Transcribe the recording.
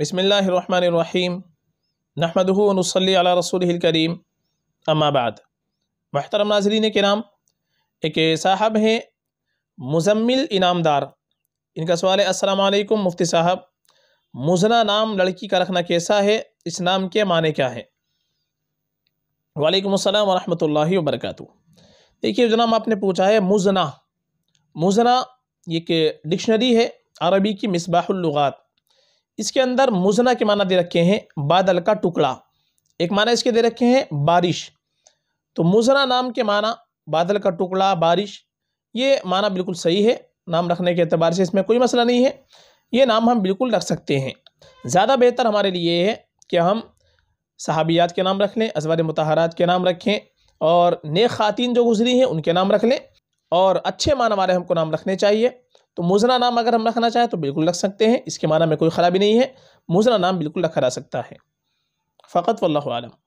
بسم اللہ الرحمن الرحیم نحمد و نصلی علی رسول الکریم اما بعد محترم ناظرین کے نام ایک صاحب ہیں مزمل انعام دار ان کا سوال ہے السلام علیکم مفتی صاحب مزنا نام لڑکی کا رکھنا کیسا ہے اس نام کے معنی کیا ہیں وعلیکم السلام ورحمۃ اللہ وبرکاتہ دیکھیے جناب آپ نے پوچھا ہے مزنا یہ ایک ڈکشنری ہے عربی کی مصباح اللغات اس کے اندر مزنہ کے معنی دے رکھے ہیں بادل کا ٹکڑا ایک معنی اس کے دے رکھے ہیں بارش تو مزنہ نام کے معنی بادل کا ٹکڑا بارش یہ معنی بالکل صحیح ہے نام رکھنے کے اعتبار سے اس میں کوئی مسئلہ نہیں ہے یہ نام ہم بالکل رکھ سکتے ہیں زیادہ بہتر ہمارے لیے یہ ہے کہ ہم صحابیات کے نام رکھ لیں ازوار متحرات کے نام رکھیں اور نیک خواتین جو گزری ہیں ان کے نام رکھ لیں اور اچھے معنی والے ہم کو نام رکھنے چاہیے تو مضرہ نام اگر ہم رکھنا چاہیں تو بالکل رکھ سکتے ہیں اس کے معنی میں کوئی خرابی نہیں ہے مضرہ نام بالکل رکھا جا سکتا ہے فقط و اللہ عالم